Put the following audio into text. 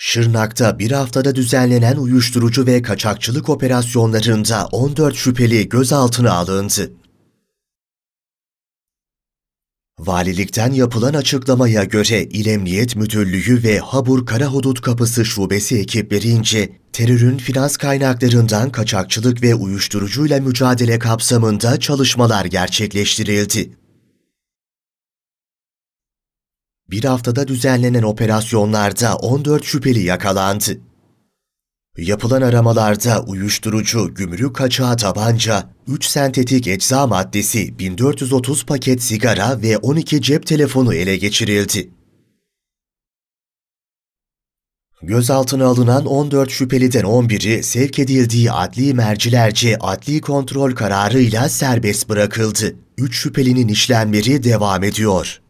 Şırnak'ta bir haftada düzenlenen uyuşturucu ve kaçakçılık operasyonlarında 14 şüpheli gözaltına alındı. Valilikten yapılan açıklamaya göre İl Emniyet Müdürlüğü ve Habur Karahudut Kapısı Şubesi ekiplerince terörün finans kaynaklarından kaçakçılık ve uyuşturucuyla mücadele kapsamında çalışmalar gerçekleştirildi. Bir haftada düzenlenen operasyonlarda 14 şüpheli yakalandı. Yapılan aramalarda uyuşturucu, gümrük kaçağı tabanca, 3 sentetik ecza maddesi, 1430 paket sigara ve 12 cep telefonu ele geçirildi. Gözaltına alınan 14 şüpheliden 11'i sevk edildiği adli mercilerce adli kontrol kararıyla serbest bırakıldı. 3 şüphelinin işlemleri devam ediyor.